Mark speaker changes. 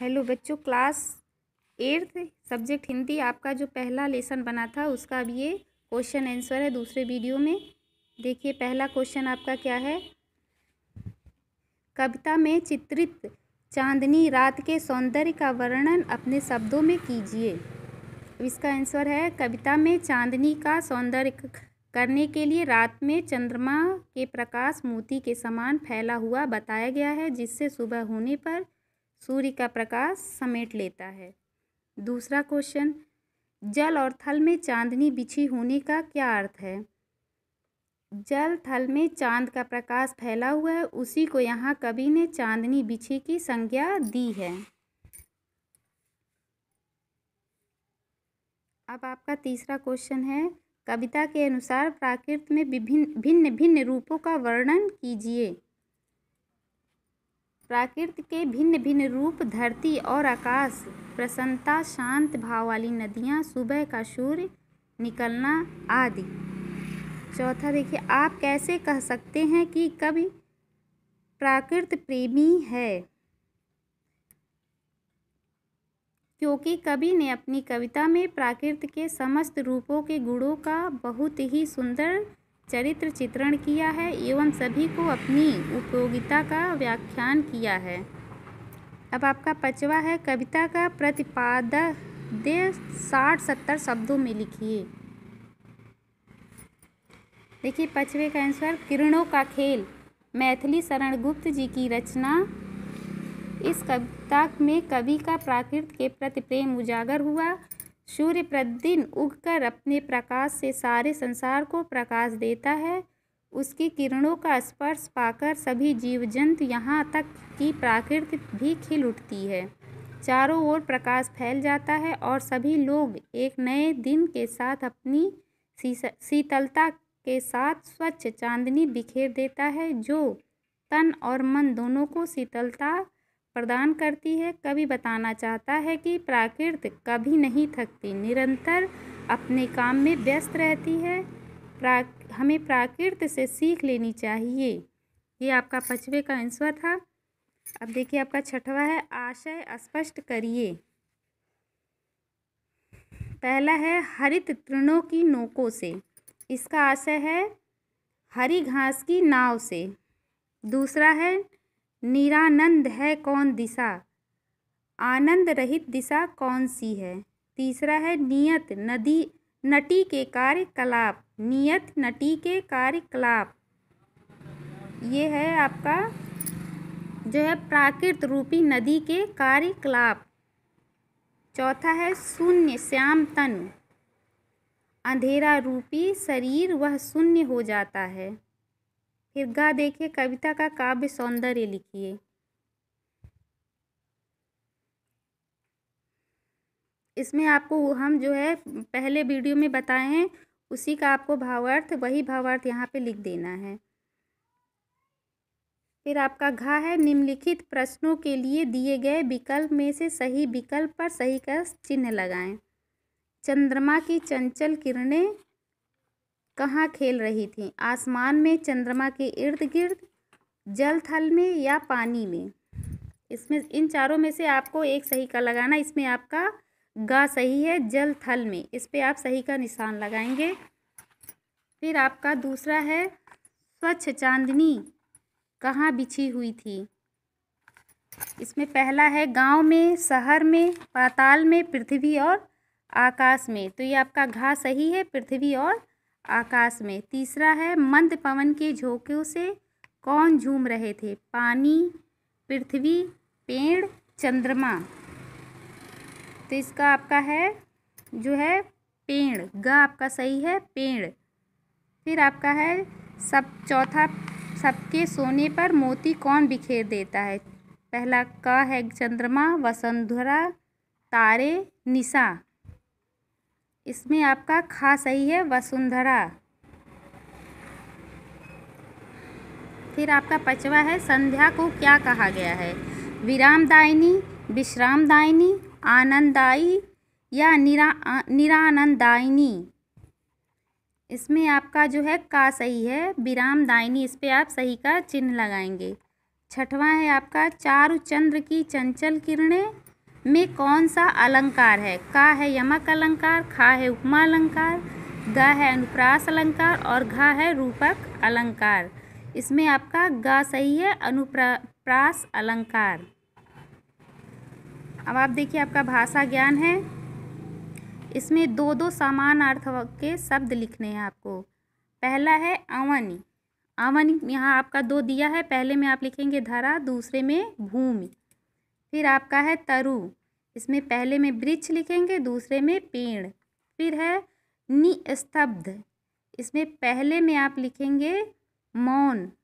Speaker 1: hello बच्चों class eighth subject Hindi आपका जो पहला लेसन बना था उसका अब ये क्वेश्चन आंसर है दूसरे वीडियो में देखिए पहला क्वेश्चन आपका क्या है कविता में चित्रित चांदनी रात के सौंदर्य का वर्णन अपने शब्दों में कीजिए इसका आंसर है कविता में चांदनी का सौंदर्य करने के लिए रात में चंद्रमा के प्रकाश मोती के समान फैला हुआ बताया गया है जिससे सुबह होने पर सूर्य का प्रकाश समेट लेता है दूसरा क्वेश्चन जल और थल में चांदनी बिछी होने का क्या अर्थ है जल थल में चांद का प्रकाश फैला हुआ है उसी को यहाँ कवि ने चांदनी बिछी की संज्ञा दी है अब आपका तीसरा क्वेश्चन है कविता के अनुसार प्राकृत में विभिन्न भिन्न भिन्न रूपों का वर्णन कीजिए प्राकृत के भिन्न भिन्न रूप धरती और आकाश प्रसन्नता शांत भाव वाली नदियाँ सुबह का सूर्य निकलना आदि चौथा देखिए आप कैसे कह सकते हैं कि कवि प्राकृत प्रेमी है क्योंकि कवि ने अपनी कविता में प्राकृत के समस्त रूपों के गुणों का बहुत ही सुंदर चरित्र चित्रण किया है एवं सभी को अपनी उपयोगिता का व्याख्यान किया है अब आपका पचवा है कविता का दे साठ सत्तर शब्दों में लिखिए देखिए पचवे का आंसर किरणों का खेल मैथिली शरण गुप्त जी की रचना इस कविता में कवि का प्राकृत के प्रति प्रेम उजागर हुआ सूर्य प्रतिदिन उगकर अपने प्रकाश से सारे संसार को प्रकाश देता है उसकी किरणों का स्पर्श पाकर सभी जीव जंतु यहाँ तक कि प्राकृति भी खिल उठती है चारों ओर प्रकाश फैल जाता है और सभी लोग एक नए दिन के साथ अपनी शीतलता के साथ स्वच्छ चांदनी बिखेर देता है जो तन और मन दोनों को शीतलता प्रदान करती है कवि बताना चाहता है कि प्राकृत कभी नहीं थकती निरंतर अपने काम में व्यस्त रहती है प्रा हमें प्राकृत से सीख लेनी चाहिए ये आपका पचवे का आंसर था अब देखिए आपका छठवा है आशय स्पष्ट करिए पहला है हरित तृणों की नोकों से इसका आशय है हरी घास की नाव से दूसरा है निरानंद है कौन दिशा आनंद रहित दिशा कौन सी है तीसरा है नियत नदी नटी के कार्यकलाप नियत नटी के कार्यकलाप ये है आपका जो है प्राकृत रूपी नदी के कार्यकलाप चौथा है शून्य श्याम तन अंधेरा रूपी शरीर वह शून्य हो जाता है फिर गा देखिए कविता का काव्य सौंदर्य लिखिए इसमें आपको हम जो है पहले वीडियो में बताए हैं उसी का आपको भावार्थ वही भावार्थ यहाँ पे लिख देना है फिर आपका घा है निम्नलिखित प्रश्नों के लिए दिए गए विकल्प में से सही विकल्प पर सही का चिन्ह लगाएं चंद्रमा की चंचल किरणें कहाँ खेल रही थी आसमान में चंद्रमा के इर्द गिर्द जल थल में या पानी में इसमें इन चारों में से आपको एक सही का लगाना इसमें आपका गा सही है जल थल में इस पर आप सही का निशान लगाएंगे फिर आपका दूसरा है स्वच्छ चांदनी कहाँ बिछी हुई थी इसमें पहला है गांव में शहर में पाताल में पृथ्वी और आकाश में तो ये आपका घा सही है पृथ्वी और आकाश में तीसरा है मंद पवन के झोंकों से कौन झूम रहे थे पानी पृथ्वी पेड़ चंद्रमा तो इसका आपका है जो है पेड़ ग आपका सही है पेड़ फिर आपका है सब चौथा सबके सोने पर मोती कौन बिखेर देता है पहला क है चंद्रमा वसुंधरा तारे निशा इसमें आपका खा सही है वसुंधरा फिर आपका पचवा है संध्या को क्या कहा गया है विरामदायिनी विश्रामदायिनी आनंददायी या निरा निरानंददायिनी इसमें आपका जो है का सही है विरामदायिनी इस पर आप सही का चिन्ह लगाएंगे छठवां है आपका चारु चंद्र की चंचल किरणें में कौन सा अलंकार है का है यमक अलंकार खा है उपमा अलंकार ग है अनुप्रास अलंकार और घा है रूपक अलंकार इसमें आपका ग सही है अनुप्रास अलंकार अब आप देखिए आपका भाषा ज्ञान है इसमें दो दो समान अर्थ के शब्द लिखने हैं आपको पहला है अवन अवन यहाँ आपका दो दिया है पहले में आप लिखेंगे धरा दूसरे में भूमि फिर आपका है तरु इसमें पहले में वृक्ष लिखेंगे दूसरे में पेड़ फिर है निस्तब्ध इसमें पहले में आप लिखेंगे मौन